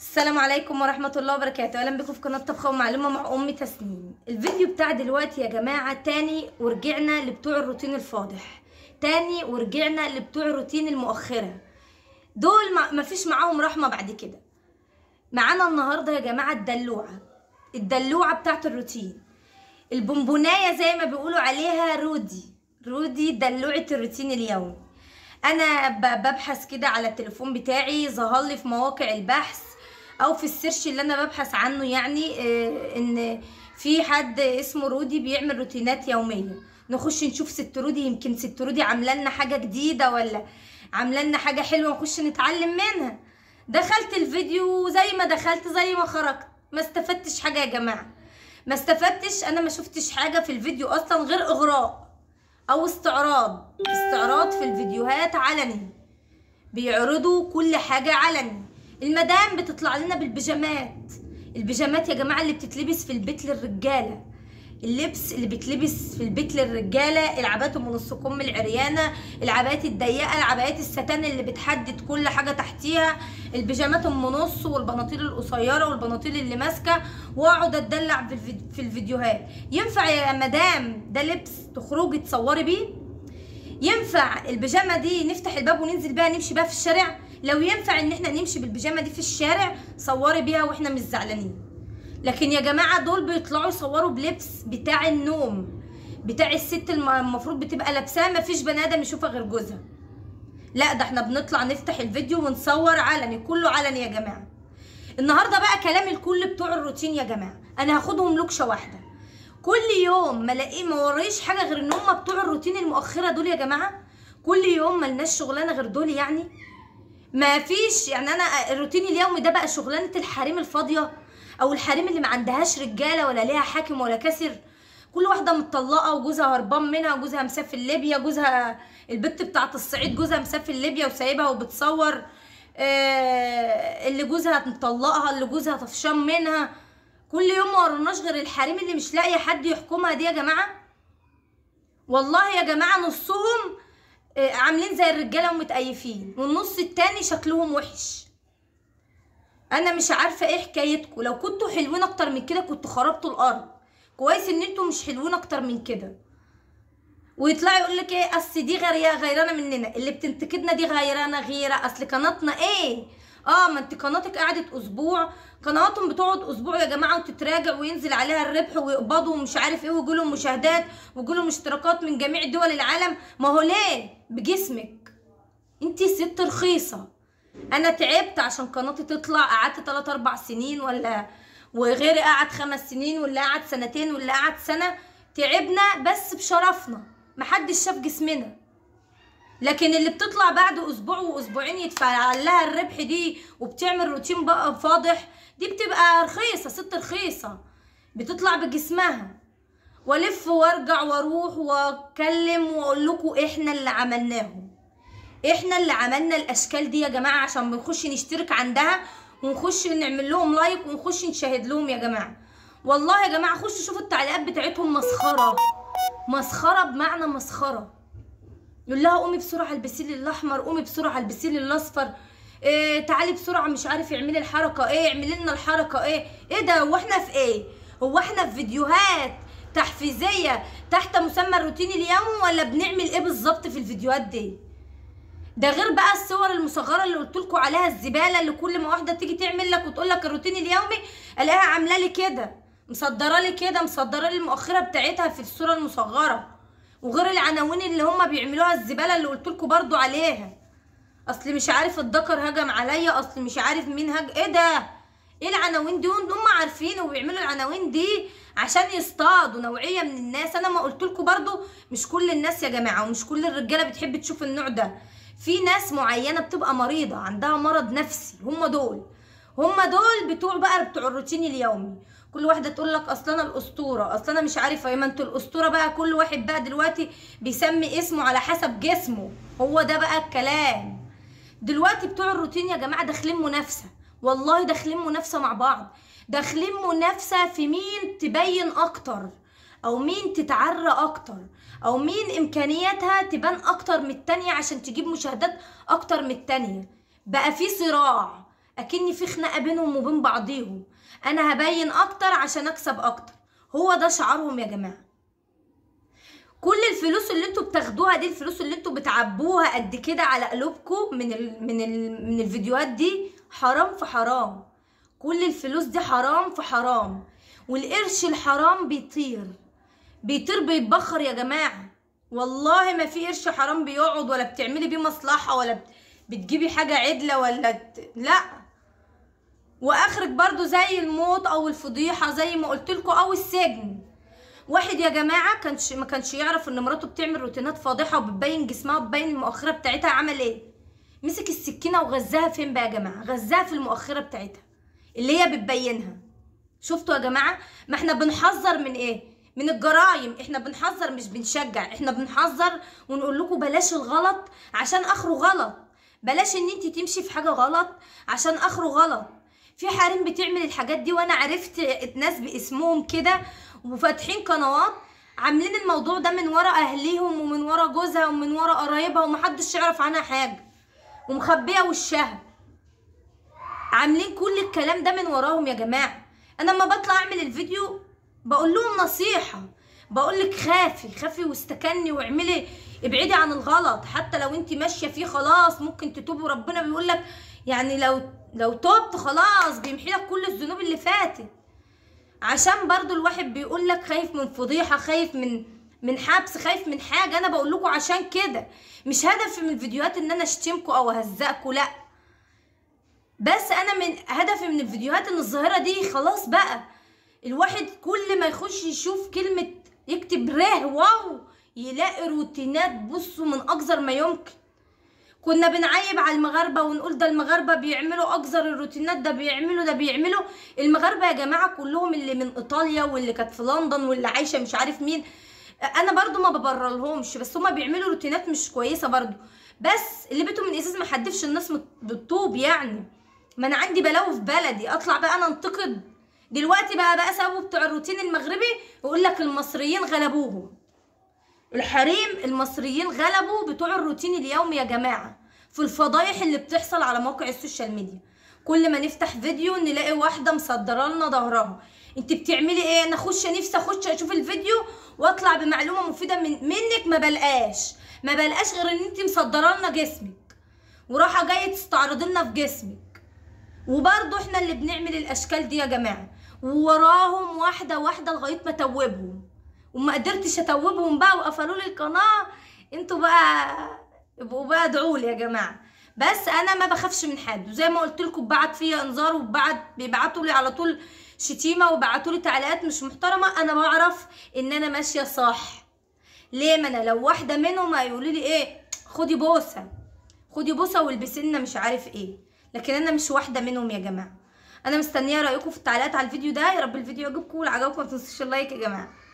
السلام عليكم ورحمة الله وبركاته أهلا بكم في قناة طبخة ومعلومة مع أم تسنيم الفيديو بتاع دلوقتي يا جماعة تاني ورجعنا لبتوع الروتين الفاضح تاني ورجعنا لبتوع الروتين المؤخرة دول مفيش معاهم رحمة بعد كده معانا النهاردة يا جماعة الدلوعة الدلوعة بتاعت الروتين البونبوناية زي ما بيقولوا عليها رودي رودي دلوعة الروتين اليومي انا ببحث كده على التليفون بتاعي ظهر لي في مواقع البحث او في السيرش اللي انا ببحث عنه يعني آه، ان في حد اسمه رودي بيعمل روتينات يوميه نخش نشوف ست رودي يمكن ست رودي عامله لنا حاجه جديده ولا عامله لنا حاجه حلوه نخش نتعلم منها دخلت الفيديو زي ما دخلت زي ما خرجت ما استفدتش حاجه يا جماعه ما استفدتش انا ما شفتش حاجه في الفيديو اصلا غير اغراء او استعراض استعراض في الفيديوهات علني بيعرضوا كل حاجه علني المدام بتطلع لنا بالبيجامات البيجامات يا جماعه اللي بتتلبس في البيت للرجاله اللبس اللي بيتلبس في البيت للرجاله العبايات ام نص كم العريانه العبايات الضيقه العبايات الستان اللي بتحدد كل حاجه تحتيها البيجامات ام نص والبناطيل القصيره والبناطيل اللي ماسكه واقعد اتدلع في الفيديوهات ينفع يا مدام ده لبس تخرجي تصوري بيه ينفع البيجامه دي نفتح الباب وننزل بيها نمشي بيها في الشارع لو ينفع ان احنا نمشي بالبيجامه دي في الشارع صوري بيها واحنا مش زعلانين لكن يا جماعه دول بيطلعوا يصوروا بلبس بتاع النوم بتاع الست المفروض بتبقى لابساه مفيش بني ادم يشوفها غير جوزها لا ده احنا بنطلع نفتح الفيديو ونصور علني كله علني يا جماعه النهارده بقى كلام الكل بتوع الروتين يا جماعه انا هاخدهم لوكشه واحده كل يوم ما الاقي ما وريش حاجه غير ان هم بتوع الروتين المؤخره دول يا جماعه كل يوم ما لناش شغلانه غير دول يعني ما فيش يعني انا روتيني اليومي ده بقى شغلانه الحريم الفاضيه او الحريم اللي ما عندهاش رجاله ولا ليها حاكم ولا كسر كل واحده متطلقه وجوزها هربان منها وجوزها مسافر ليبيا جوزها البت بتاعه الصعيد جوزها مسافر ليبيا وسايبها وبتصور آه، اللي جوزها مطلقها اللي جوزها طفشان منها كل يوم ما ورناش غير الحريم اللي مش لاقيه حد يحكمها دي يا جماعه والله يا جماعه نصهم آه، عاملين زي الرجاله ومتقيفين والنص التاني شكلهم وحش انا مش عارفه ايه حكايتكم لو كنتوا حلوين اكتر من كده كنتوا خربتوا الارض كويس ان انتوا مش حلوين اكتر من كده ويطلع يقول لك ايه اصل دي غيرانه مننا اللي بتنتقدنا دي غيرانه غيره اصل قناتنا ايه اه ما انت قناتك قعدت اسبوع قنواتهم بتقعد اسبوع يا جماعه وتتراجع وينزل عليها الربح ويقبضوا ومش عارف ايه ويجوا لهم مشاهدات ويجوا لهم اشتراكات من جميع دول العالم ما هو ليه بجسمك انت ست رخيصه انا تعبت عشان قناتي تطلع قعدت 3 4 سنين ولا وغيري قعد خمس سنين واللي قعد سنتين واللي قعد سنه تعبنا بس بشرفنا محدش شاف جسمنا لكن اللي بتطلع بعد اسبوع واسبوعين يدفع لها الربح دي وبتعمل روتين بقى فاضح دي بتبقى رخيصه ست رخيصه بتطلع بجسمها والف وارجع واروح واتكلم واقول لكم احنا اللي عملناه احنا اللي عملنا الاشكال دي يا جماعه عشان بنخش نشترك عندها ونخش نعمل لهم لايك ونخش نشاهد لهم يا جماعه والله يا جماعه خشوا شوفوا التعليقات بتاعتهم مسخره مسخره بمعنى مسخره يقول لها قومي بسرعه البسي لي الاحمر قومي بسرعه البسي لي الاصفر إيه تعالي بسرعه مش عارف اعملي الحركه ايه اعملي لنا الحركه ايه ايه ده هو احنا في ايه هو احنا في فيديوهات تحفيزيه تحت مسمى الروتين اليومي ولا بنعمل ايه بالظبط في الفيديوهات دي ده غير بقى الصور المصغره اللي قلت لكم عليها الزباله اللي كل ما واحده تيجي تعمل لك وتقول لك الروتين اليومي الاقيها عامله لي كده مصدره لي كده مصدره لي المؤخره بتاعتها في الصوره المصغره وغير العناوين اللي هما بيعملوها الزباله اللي قلت لكم برده عليها اصل مش عارف الذكر هجم عليا اصل مش عارف مين هج ايه ده ايه العناوين دي هم عارفين وبيعملوا العناوين دي عشان يصطادوا نوعيه من الناس انا ما قلت لكم برده مش كل الناس يا جماعه ومش كل الرجاله بتحب تشوف النوع ده في ناس معينه بتبقى مريضه عندها مرض نفسي هم دول هم دول بتوع بقى بتوع الروتين اليومي كل واحده تقول لك اصل انا الاسطوره اصل انا مش عارفه ايه ما انتوا الاسطوره بقى كل واحد بقى دلوقتي بيسمي اسمه على حسب جسمه هو ده بقى الكلام دلوقتي بتوع الروتين يا جماعه داخلين منافسه والله داخلين منافسه مع بعض داخلين منافسه في مين تبين اكتر او مين تتعرى اكتر او مين امكانياتها تبان اكتر من التانية عشان تجيب مشاهدات اكتر من التانية بقى في صراع اكني في خناقه بينهم وبين بعضيهم انا هبين اكتر عشان اكسب اكتر هو ده شعارهم يا جماعه كل الفلوس اللي انتوا بتاخدوها دي الفلوس اللي انتوا بتعبوها قد كده على قلوبكم من ال من ال من الفيديوهات دي حرام في حرام كل الفلوس دي حرام في حرام والقرش الحرام بيطير بيطير بيتبخر يا جماعه والله ما في قرش حرام بيقعد ولا بتعملي بيه مصلحه ولا بتجيبي حاجه عدله ولا لا واخرك برضو زي الموت او الفضيحه زي ما قلت لكم او السجن واحد يا جماعه كانش ما كانش يعرف ان مراته بتعمل روتينات فاضحه وبتبين جسمها وبتبين المؤخره بتاعتها عمل ايه مسك السكينه وغزاها فين بقى يا جماعه غزاها في المؤخره بتاعتها اللي هي بتبينها شفتوا يا جماعه ما احنا بنحذر من ايه من الجرايم احنا بنحذر مش بنشجع احنا بنحذر ونقول لكم بلاش الغلط عشان اخره غلط بلاش ان انت تمشي في حاجه غلط عشان اخره غلط في حريم بتعمل الحاجات دي وانا عرفت ناس باسمهم كده وفاتحين قنوات عاملين الموضوع ده من ورا اهليهم ومن ورا جوزها ومن ورا قرايبها ومحدش يعرف عنها حاجه ومخبيه وشها عاملين كل الكلام ده من وراهم يا جماعه انا لما بطلع اعمل الفيديو بقول لهم نصيحه بقول لك خافي خافي واستكني واعملي ابعدي عن الغلط حتى لو انت ماشيه فيه خلاص ممكن تتوبي وربنا بيقول لك يعني لو لو تبت خلاص بيمحي لك كل الذنوب اللي فاتت عشان برضو الواحد بيقول لك خايف من فضيحه خايف من من حبس خايف من حاجه انا بقول لكم عشان كده مش هدفي من الفيديوهات ان انا اشتمكم او اهزقكم لا بس انا من هدفي من الفيديوهات ان الظاهره دي خلاص بقى الواحد كل ما يخش يشوف كلمه يكتب ره واو يلاقي روتينات بصوا من اكثر ما يمكن كنا بنعيب على المغاربه ونقول ده المغاربه بيعملوا اكثر الروتينات ده بيعملوا ده بيعملوا المغاربه يا جماعه كلهم اللي من ايطاليا واللي كانت في لندن واللي عايشه مش عارف مين انا برضو ما ببررلهمش بس هما بيعملوا روتينات مش كويسه برضو بس اللي بيته من ازاز ما حدفش الناس بالطوب يعني ما انا عندي بلاوي في بلدي اطلع بقى انا انتقد دلوقتي بقى بقى سابوا بتوع الروتين المغربي ويقول لك المصريين غلبوهم الحريم المصريين غلبوا بتوع الروتين اليومي يا جماعه في الفضايح اللي بتحصل على موقع السوشيال ميديا كل ما نفتح فيديو نلاقي واحده مصدره لنا ظهرها انت بتعملي ايه انا اخش نفسي اخش اشوف الفيديو واطلع بمعلومه مفيده من منك ما بلقاش ما بلقاش غير ان انت مصدره لنا جسمك وراحه جايه تستعرض لنا في جسمك وبرضه احنا اللي بنعمل الاشكال دي يا جماعه ووراهم واحده واحده لغايه ما توبهم وما قدرتش اتوبهم بقى وقفلوا لي القناه انتوا بقى ابقوا بقى ادعوا يا جماعه بس انا ما بخافش من حد وزي ما قلت لكم ببعت فيا انذار وببعت بيبعتوا لي على طول شتيمه وبعتوا لي تعليقات مش محترمه انا بعرف ان انا ماشيه صح ليه ما انا لو واحده منهم هيقولوا لي ايه خدي بوسه خدي بوسه والبسي لنا مش عارف ايه لكن انا مش واحده منهم يا جماعه انا مستنيه رايكم في التعليقات على الفيديو ده يا رب الفيديو يعجبكم ولو عجبكم ما تنسوش اللايك يا جماعه